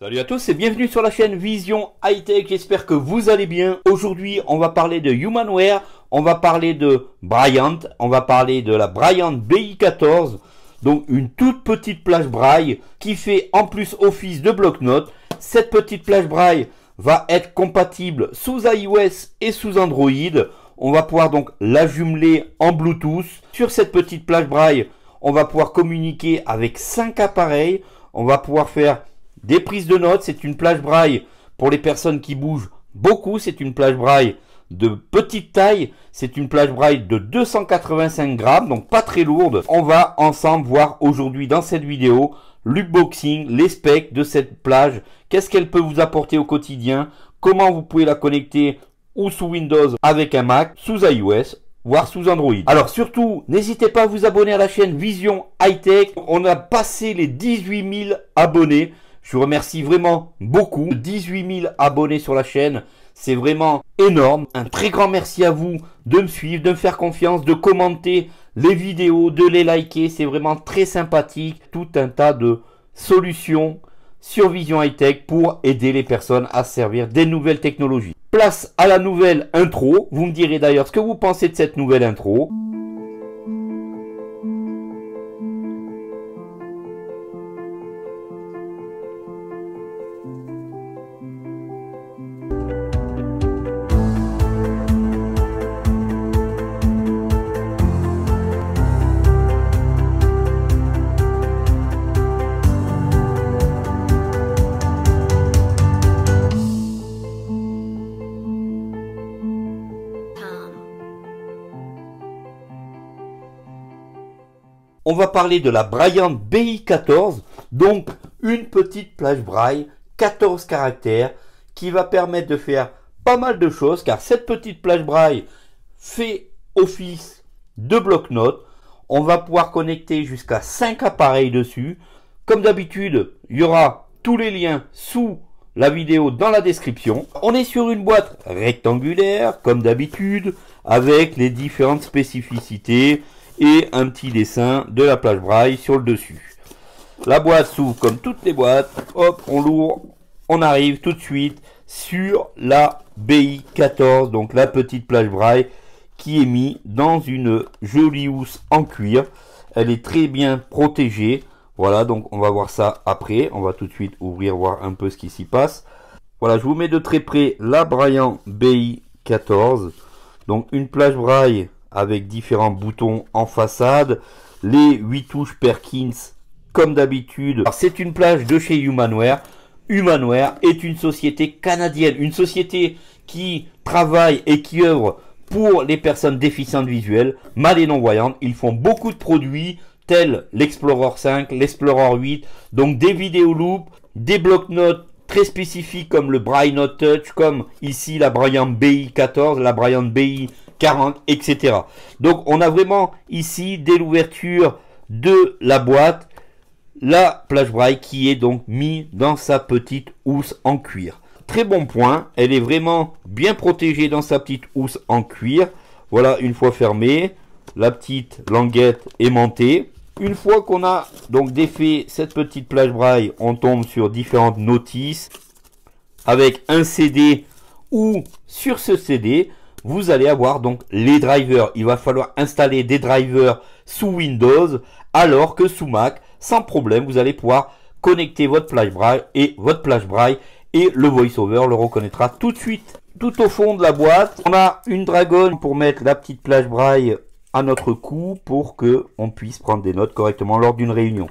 Salut à tous et bienvenue sur la chaîne Vision High j'espère que vous allez bien. Aujourd'hui on va parler de Humanware, on va parler de Bryant, on va parler de la Bryant BI14, donc une toute petite plage braille qui fait en plus office de bloc-notes. Cette petite plage braille va être compatible sous iOS et sous Android. On va pouvoir donc la jumeler en Bluetooth. Sur cette petite plage braille, on va pouvoir communiquer avec 5 appareils, on va pouvoir faire des prises de notes, c'est une plage braille pour les personnes qui bougent beaucoup, c'est une plage braille de petite taille, c'est une plage braille de 285 grammes, donc pas très lourde. On va ensemble voir aujourd'hui dans cette vidéo l'upboxing, les specs de cette plage, qu'est-ce qu'elle peut vous apporter au quotidien, comment vous pouvez la connecter ou sous Windows avec un Mac, sous iOS voire sous Android. Alors surtout, n'hésitez pas à vous abonner à la chaîne Vision Hightech, On a passé les 18 000 abonnés. Je vous remercie vraiment beaucoup. 18 000 abonnés sur la chaîne. C'est vraiment énorme. Un très grand merci à vous de me suivre, de me faire confiance, de commenter les vidéos, de les liker. C'est vraiment très sympathique. Tout un tas de solutions sur Vision Hightech Tech pour aider les personnes à servir des nouvelles technologies. Place à la nouvelle intro. Vous me direz d'ailleurs ce que vous pensez de cette nouvelle intro. on va parler de la Bryant BI14, donc une petite plage braille, 14 caractères, qui va permettre de faire pas mal de choses, car cette petite plage braille fait office de bloc-notes. On va pouvoir connecter jusqu'à 5 appareils dessus. Comme d'habitude, il y aura tous les liens sous la vidéo dans la description. On est sur une boîte rectangulaire, comme d'habitude, avec les différentes spécificités et un petit dessin de la plage braille sur le dessus. La boîte s'ouvre comme toutes les boîtes. Hop, on l'ouvre. On arrive tout de suite sur la BI14, donc la petite plage braille qui est mise dans une jolie housse en cuir. Elle est très bien protégée. Voilà, donc on va voir ça après. On va tout de suite ouvrir, voir un peu ce qui s'y passe. Voilà, je vous mets de très près la Bryant BI14. Donc une plage braille avec différents boutons en façade. Les 8 touches Perkins, comme d'habitude. C'est une plage de chez Humanware. Humanware est une société canadienne, une société qui travaille et qui œuvre pour les personnes déficientes visuelles, mal et non-voyantes. Ils font beaucoup de produits tels l'Explorer 5, l'Explorer 8, donc des loops. des blocs-notes très spécifiques comme le Brian Touch, comme ici la Brian BI 14, la Brian BI 40, etc. Donc on a vraiment ici, dès l'ouverture de la boîte, la plage braille qui est donc mise dans sa petite housse en cuir. Très bon point, elle est vraiment bien protégée dans sa petite housse en cuir. Voilà, une fois fermée, la petite languette aimantée. Une fois qu'on a donc défait cette petite plage braille, on tombe sur différentes notices avec un CD ou sur ce CD, vous allez avoir donc les drivers. Il va falloir installer des drivers sous Windows, alors que sous Mac, sans problème, vous allez pouvoir connecter votre plage braille et votre plage braille et le voiceover le reconnaîtra tout de suite. Tout au fond de la boîte, on a une dragonne pour mettre la petite plage braille à notre cou pour que on puisse prendre des notes correctement lors d'une réunion.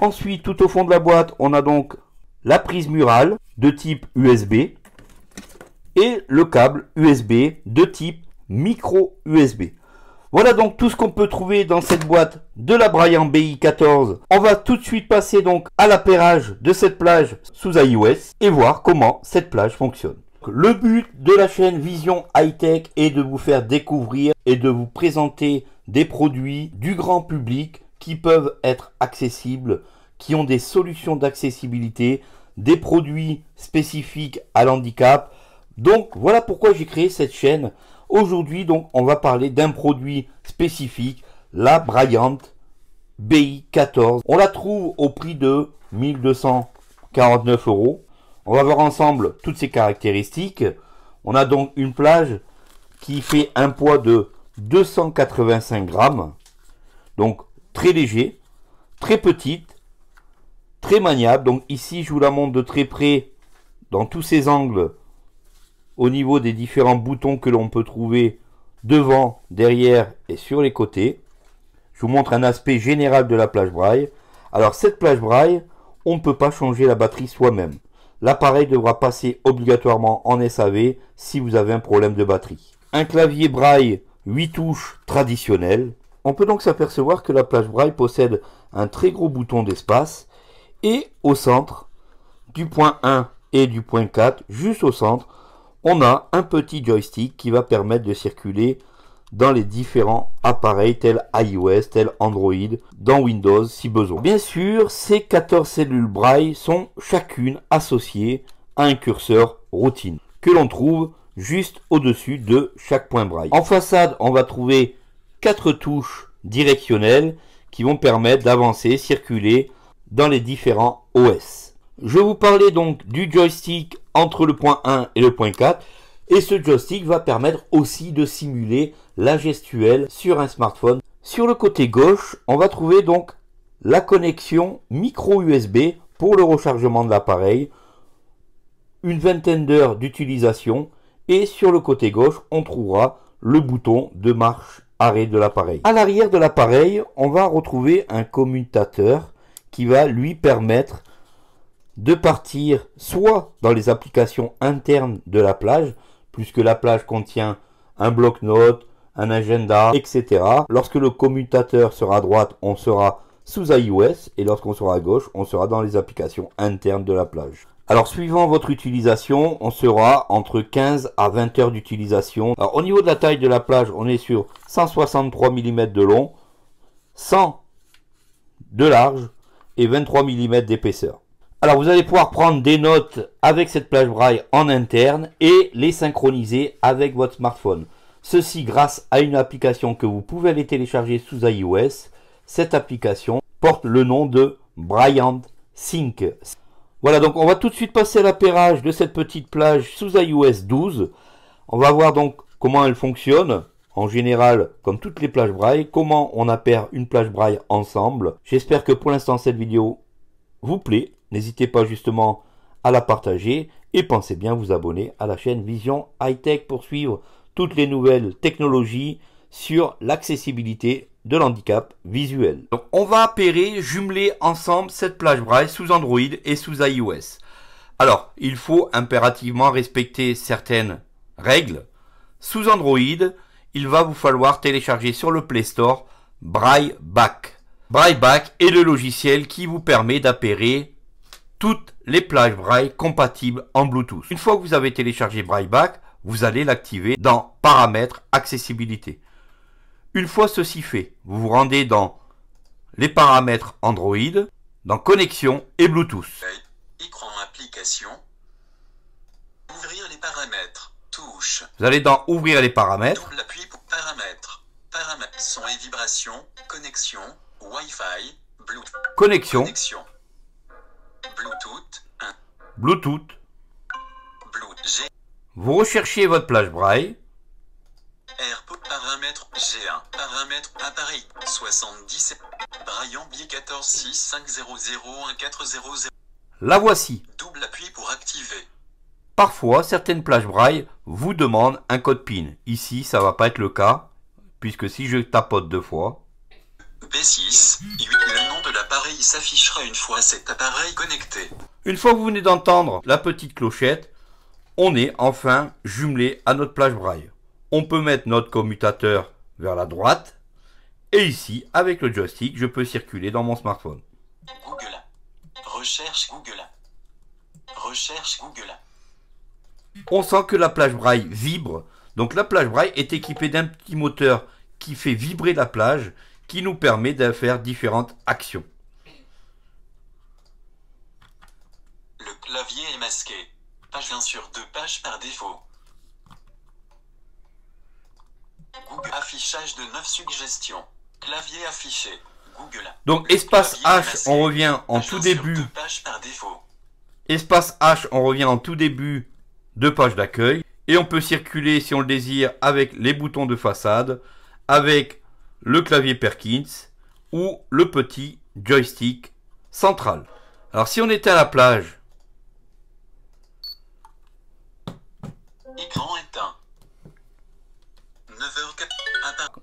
Ensuite, tout au fond de la boîte, on a donc la prise murale de type USB et le câble USB de type micro USB. Voilà donc tout ce qu'on peut trouver dans cette boîte de la Brian BI14. On va tout de suite passer donc à l'appairage de cette plage sous iOS et voir comment cette plage fonctionne. Le but de la chaîne Vision High Tech est de vous faire découvrir et de vous présenter des produits du grand public qui peuvent être accessibles, qui ont des solutions d'accessibilité, des produits spécifiques à l'handicap, donc voilà pourquoi j'ai créé cette chaîne. Aujourd'hui, donc, on va parler d'un produit spécifique, la Bryant BI14. On la trouve au prix de 1249 euros. On va voir ensemble toutes ses caractéristiques. On a donc une plage qui fait un poids de 285 grammes. Donc très léger, très petite, très maniable. Donc ici, je vous la montre de très près dans tous ses angles au niveau des différents boutons que l'on peut trouver devant, derrière et sur les côtés. Je vous montre un aspect général de la plage braille. Alors cette plage braille, on ne peut pas changer la batterie soi-même. L'appareil devra passer obligatoirement en SAV si vous avez un problème de batterie. Un clavier braille 8 touches traditionnel. On peut donc s'apercevoir que la plage braille possède un très gros bouton d'espace et au centre, du point 1 et du point 4, juste au centre, on a un petit joystick qui va permettre de circuler dans les différents appareils tels iOS, tels Android, dans Windows si besoin. Bien sûr, ces 14 cellules braille sont chacune associées à un curseur routine que l'on trouve juste au-dessus de chaque point braille. En façade, on va trouver quatre touches directionnelles qui vont permettre d'avancer, circuler dans les différents OS. Je vous parlais donc du joystick entre le point 1 et le point 4. Et ce joystick va permettre aussi de simuler la gestuelle sur un smartphone. Sur le côté gauche, on va trouver donc la connexion micro USB pour le rechargement de l'appareil, une vingtaine d'heures d'utilisation et sur le côté gauche, on trouvera le bouton de marche arrêt de l'appareil. À l'arrière de l'appareil, on va retrouver un commutateur qui va lui permettre de partir soit dans les applications internes de la plage, puisque la plage contient un bloc-notes, un agenda, etc. Lorsque le commutateur sera à droite, on sera sous iOS et lorsqu'on sera à gauche, on sera dans les applications internes de la plage. Alors suivant votre utilisation, on sera entre 15 à 20 heures d'utilisation. Alors au niveau de la taille de la plage, on est sur 163 mm de long, 100 de large et 23 mm d'épaisseur. Alors vous allez pouvoir prendre des notes avec cette plage braille en interne et les synchroniser avec votre smartphone. Ceci grâce à une application que vous pouvez aller télécharger sous iOS. Cette application porte le nom de Bryant Sync. Voilà donc on va tout de suite passer à l'appairage de cette petite plage sous iOS 12. On va voir donc comment elle fonctionne. En général, comme toutes les plages braille, comment on appaire une plage braille ensemble. J'espère que pour l'instant cette vidéo vous plaît. N'hésitez pas justement à la partager et pensez bien vous abonner à la chaîne Vision High Tech pour suivre toutes les nouvelles technologies sur l'accessibilité de l'handicap visuel. on va appairer, jumeler ensemble cette plage braille sous Android et sous iOS. Alors, il faut impérativement respecter certaines règles. Sous Android, il va vous falloir télécharger sur le Play Store Braille Back. Braille Back est le logiciel qui vous permet d'appairer toutes les plages braille compatibles en Bluetooth. Une fois que vous avez téléchargé BrailleBack, vous allez l'activer dans Paramètres Accessibilité. Une fois ceci fait, vous vous rendez dans les paramètres Android, dans Connexion et Bluetooth. Ouvrir les paramètres. Vous allez dans Ouvrir les paramètres. Connexion. Connexion. Bluetooth. Vous recherchez votre plage braille. La voici. Double pour activer. Parfois, certaines plages braille vous demandent un code PIN. Ici, ça va pas être le cas puisque si je tapote deux fois. B6 appareil s'affichera une fois cet appareil connecté. Une fois que vous venez d'entendre la petite clochette, on est enfin jumelé à notre plage braille. On peut mettre notre commutateur vers la droite. Et ici, avec le joystick, je peux circuler dans mon smartphone. Recherche Google. Recherche On sent que la plage braille vibre. Donc la plage braille est équipée d'un petit moteur qui fait vibrer la plage, qui nous permet de faire différentes actions. clavier est masqué. Page 1 sur 2 pages par défaut. affichage de 9 suggestions. Clavier affiché. Google. Donc espace H, on revient en tout début. espace H, on revient en tout début de page d'accueil. Et on peut circuler, si on le désire, avec les boutons de façade, avec le clavier Perkins ou le petit joystick central. Alors si on était à la plage lorsqu'on est 9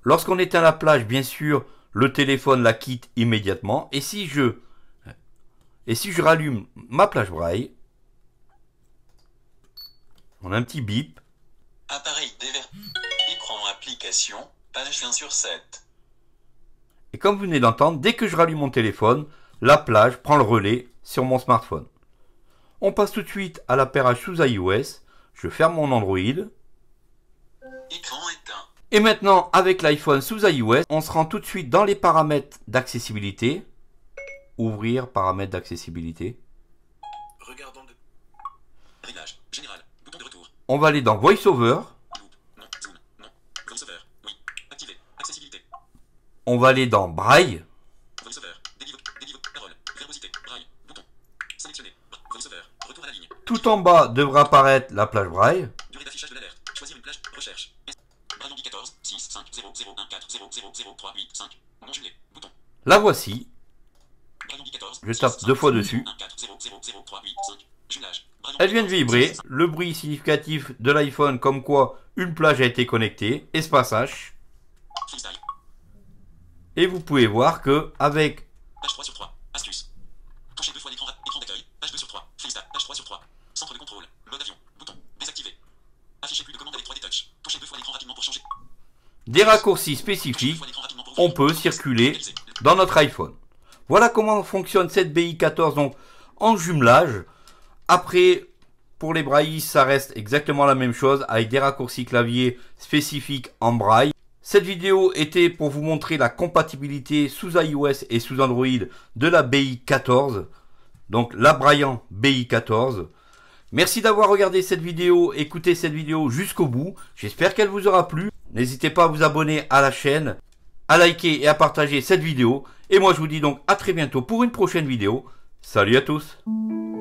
Lorsqu'on éteint la plage, bien sûr, le téléphone la quitte immédiatement. Et si je, et si je rallume ma plage braille, on a un petit bip. 7. Et comme vous venez d'entendre, dès que je rallume mon téléphone, la plage prend le relais sur mon smartphone. On passe tout de suite à l'appairage sous iOS je ferme mon Android. Et maintenant, avec l'iPhone sous iOS, on se rend tout de suite dans les paramètres d'accessibilité. Ouvrir paramètres d'accessibilité. On va aller dans VoiceOver. On va aller dans Braille. Tout en bas devra apparaître la plage braille. La voici. Je tape deux fois dessus. Elle vient de vibrer. Le bruit significatif de l'iPhone comme quoi une plage a été connectée. Espace H. Et vous pouvez voir que avec des raccourcis spécifiques, on peut circuler dans notre iPhone. Voilà comment fonctionne cette BI14 donc en jumelage. Après, pour les brailles, ça reste exactement la même chose avec des raccourcis clavier spécifiques en braille. Cette vidéo était pour vous montrer la compatibilité sous iOS et sous Android de la BI14, donc la Braillant BI14. Merci d'avoir regardé cette vidéo, écouté cette vidéo jusqu'au bout. J'espère qu'elle vous aura plu. N'hésitez pas à vous abonner à la chaîne, à liker et à partager cette vidéo. Et moi je vous dis donc à très bientôt pour une prochaine vidéo. Salut à tous